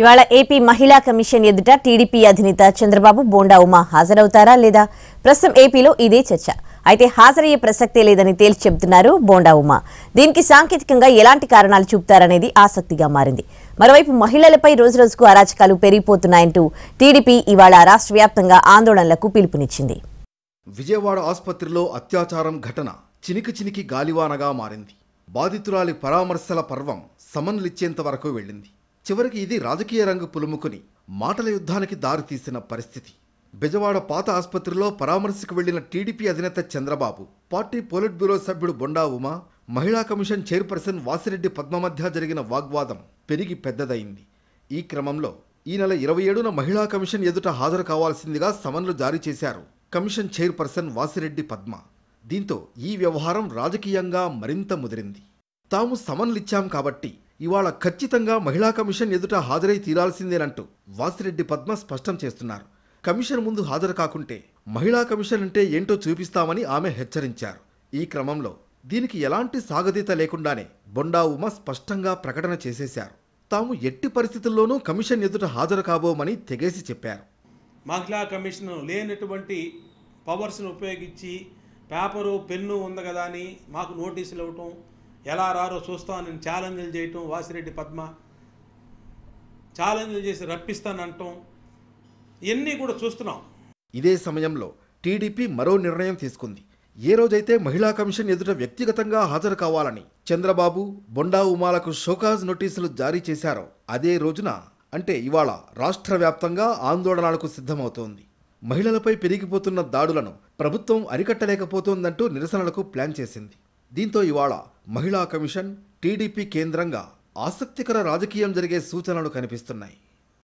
ఇవాళ ఏపీ మహిళా కమిషన్ ఎదుట టీడీపీ అధినేత చంద్రబాబు బోండా ఉమా హాజరవుతారా లేదా ప్రస్తుతం ఏపీలో ఇదే చర్చ అయితే హాజరయ్యే ప్రసక్తే లేదని తేల్చి చెబుతున్నారు బోండా ఉమా దీనికి సాంకేతికంగా ఎలాంటి కారణాలు చూపుతారనేది ఆసక్తిగా మారింది మరోవైపు మహిళలపై రోజురోజుకు అరాచకాలు పెరిగిపోతున్నాయంటూ టీడీపీ ఇవాళ రాష్ట్ర వ్యాప్తంగా ఆందోళనలకు పిలుపునిచ్చింది విజయవాడ ఆసుపత్రిలో అత్యాచారం ఘటన చినికి చినికి గాలివానగా మారింది బాధితురాలి పరామర్శల పర్వం సమన్లిచ్చేంత వరకు వెళ్ళింది చివరికి ఇది రాజకీయ రంగు పులుముకుని మాటల యుద్ధానికి దారితీసిన పరిస్థితి బెజవాడ పాత ఆసుపత్రిలో పరామర్శకు వెళ్లిన టీడీపీ అధినేత చంద్రబాబు పార్టీ పోలిట్ బ్యూరో సభ్యుడు బొండా ఉమా మహిళా కమిషన్ చైర్పర్సన్ వాసిరెడ్డి పద్మ మధ్య జరిగిన వాగ్వాదం పెరిగి పెద్దదైంది ఈ క్రమంలో ఈ నెల ఇరవై ఏడున మహిళా కమిషన్ ఎదుట హాజరు కావాల్సిందిగా సమన్లు జారీ చేశారు కమిషన్ చైర్పర్సన్ వాసిరెడ్డి పద్మ దీంతో ఈ వ్యవహారం రాజకీయంగా మరింత ముదిరింది తాము సమన్లిచ్చాం కాబట్టి ఇవాళ ఖచ్చితంగా మహిళా కమిషన్ ఎదుట హాజరై తీరాల్సిందేనంటూ వాసిరెడ్డి పద్మ స్పష్టం చేస్తున్నారు కమిషన్ ముందు హాజరు కాకుంటే మహిళా కమిషన్ అంటే ఏంటో చూపిస్తామని ఆమె హెచ్చరించారు ఈ క్రమంలో దీనికి ఎలాంటి సాగతీత లేకుండానే బొండా ఉమ స్పష్టంగా ప్రకటన చేసేశారు తాము ఎట్టి పరిస్థితుల్లోనూ కమిషన్ ఎదుట హాజరు కాబోమని తెగేసి చెప్పారు మహిళా కమిషన్ లేనటువంటి పవర్స్ను ఉపయోగించి పేపరు పెన్ను ఉంది కదా అని మాకు నోటీసులు ఇవ్వటం ఎలా రారో చూస్తాం నేను ఛాలెంజ్లు చేయటం వాసిరెడ్డి పద్మ ఛాలెంజ్లు చేసి రప్పిస్తానంటాం ఇవన్నీ కూడా చూస్తున్నాం ఇదే సమయంలో టీడీపీ మరో నిర్ణయం తీసుకుంది ఏ రోజైతే మహిళా కమిషన్ ఎదుట వ్యక్తిగతంగా హాజరు కావాలని చంద్రబాబు బొండా ఉమాలకు షోకాజ్ నోటీసులు జారీ చేశారో అదే రోజున అంటే ఇవాళ రాష్ట్ర వ్యాప్తంగా ఆందోళనలకు సిద్ధమవుతోంది మహిళలపై పెరిగిపోతున్న దాడులను ప్రభుత్వం అరికట్టలేకపోతోందంటూ నిరసనలకు ప్లాన్ చేసింది దీంతో ఇవాళ మహిళా కమిషన్ టీడీపీ కేంద్రంగా ఆసక్తికర రాజకీయం జరిగే సూచనలు కనిపిస్తున్నాయి